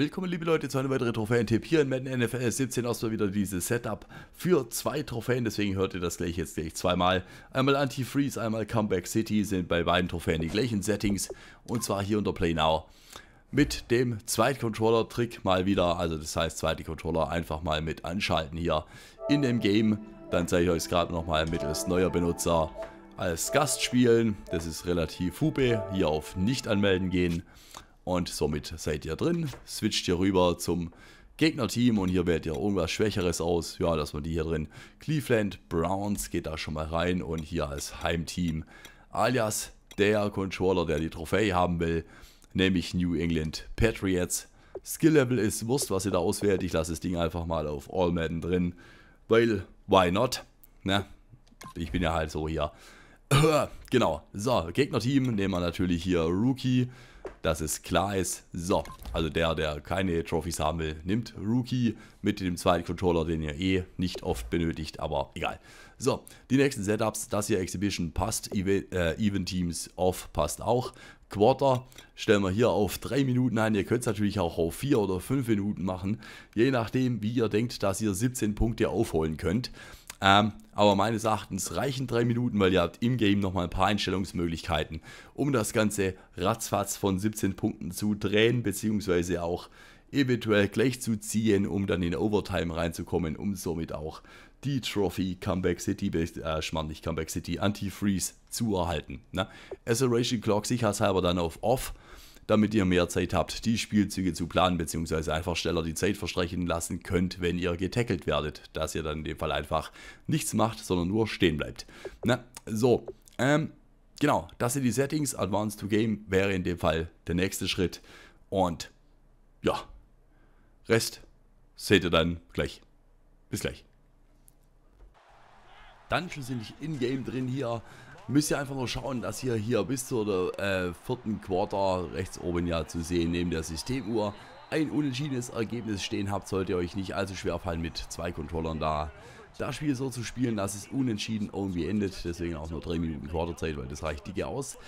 Willkommen, liebe Leute, zu einem weiteren Trophäen-Tipp hier in Madden NFL 17 aus wieder dieses Setup für zwei Trophäen, deswegen hört ihr das gleich jetzt gleich zweimal. Einmal Anti-Freeze, einmal Comeback City sind bei beiden Trophäen die gleichen Settings und zwar hier unter Play Now mit dem Zweit-Controller-Trick mal wieder, also das heißt zweite Controller einfach mal mit anschalten hier in dem Game. Dann zeige ich euch es gerade nochmal mittels neuer Benutzer als Gast spielen, das ist relativ hupe. hier auf Nicht anmelden gehen und somit seid ihr drin, switcht hier rüber zum Gegnerteam und hier wählt ihr irgendwas Schwächeres aus. Ja, das man die hier drin. Cleveland Browns geht da schon mal rein und hier als Heimteam alias der Controller, der die Trophäe haben will, nämlich New England Patriots. Skill Level ist Wurst, was ihr da auswählt. Ich lasse das Ding einfach mal auf All Madden drin, weil why not? Ne? Ich bin ja halt so hier. genau, so, Gegnerteam nehmen wir natürlich hier Rookie dass es klar ist. So, also der, der keine Trophys haben will, nimmt Rookie mit dem zweiten Controller, den ihr eh nicht oft benötigt, aber egal. So, die nächsten Setups, das hier Exhibition passt, Even, äh, Even Teams Off passt auch. Quarter stellen wir hier auf 3 Minuten ein. Ihr könnt es natürlich auch auf 4 oder 5 Minuten machen, je nachdem, wie ihr denkt, dass ihr 17 Punkte aufholen könnt. Ähm, aber meines Erachtens reichen drei Minuten, weil ihr habt im Game nochmal ein paar Einstellungsmöglichkeiten, um das Ganze ratzfatz von 17 Punkten zu drehen, beziehungsweise auch eventuell gleich zu ziehen, um dann in Overtime reinzukommen, um somit auch die Trophy Comeback City, äh, Schmarrn nicht Comeback City, Anti-Freeze zu erhalten. Ne? Acceleration Clock sicherheitshalber dann auf Off damit ihr mehr Zeit habt, die Spielzüge zu planen bzw. einfach schneller die Zeit verstreichen lassen könnt, wenn ihr getackelt werdet, dass ihr dann in dem Fall einfach nichts macht, sondern nur stehen bleibt. Na, so, ähm, genau, das sind die Settings, Advanced to Game wäre in dem Fall der nächste Schritt und ja, Rest seht ihr dann gleich. Bis gleich. Dungeons sind nicht in-game drin hier. Müsst ihr einfach nur schauen, dass ihr hier bis zur äh, vierten Quarter rechts oben ja zu sehen neben der Systemuhr ein unentschiedenes Ergebnis stehen habt, sollt ihr euch nicht allzu schwer fallen mit zwei Controllern da. Das Spiel so zu spielen, dass es unentschieden irgendwie endet, deswegen auch nur 3 Minuten Quarterzeit, weil das reicht dicke aus.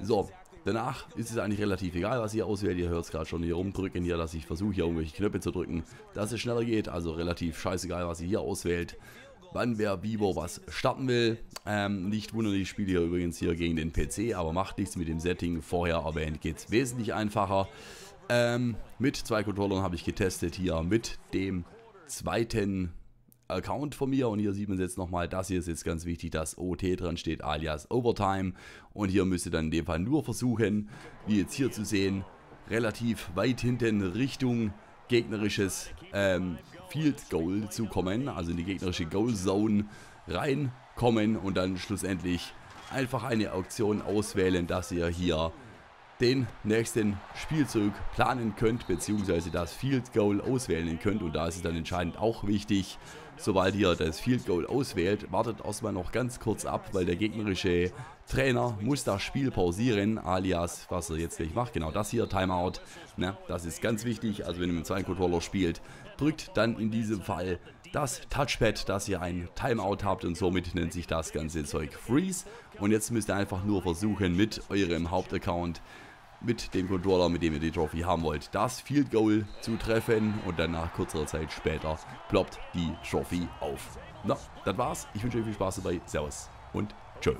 So, danach ist es eigentlich relativ egal, was ihr auswählt, ihr hört es gerade schon hier rumdrücken, hier, dass ich versuche hier irgendwelche Knöpfe zu drücken, dass es schneller geht, also relativ scheißegal, was ihr hier auswählt wann wer Bibo was starten will. Ähm, nicht wundern, ich spiele hier übrigens hier gegen den PC, aber macht nichts mit dem Setting. Vorher erwähnt geht es wesentlich einfacher. Ähm, mit zwei Controllern habe ich getestet hier mit dem zweiten Account von mir und hier sieht man es jetzt nochmal, das hier ist jetzt ganz wichtig, dass OT dran steht, alias Overtime und hier müsst ihr dann in dem Fall nur versuchen, wie jetzt hier zu sehen, relativ weit hinten Richtung gegnerisches ähm, Field Goal zu kommen, also in die gegnerische Goal Zone reinkommen und dann schlussendlich einfach eine Auktion auswählen, dass ihr hier den nächsten Spielzug planen könnt, beziehungsweise das Field Goal auswählen könnt und da ist es dann entscheidend auch wichtig, sobald ihr das Field Goal auswählt, wartet erstmal noch ganz kurz ab, weil der gegnerische Trainer muss das Spiel pausieren, alias, was er jetzt gleich macht, genau das hier, Timeout. Ne? Das ist ganz wichtig, also wenn ihr mit zwei Controller spielt, drückt dann in diesem Fall das Touchpad, dass ihr ein Timeout habt und somit nennt sich das ganze Zeug Freeze. Und jetzt müsst ihr einfach nur versuchen, mit eurem Hauptaccount mit dem Controller, mit dem ihr die Trophy haben wollt, das Field Goal zu treffen und dann nach kurzer Zeit später ploppt die Trophy auf. Na, das war's. Ich wünsche euch viel Spaß dabei. Servus und tschö.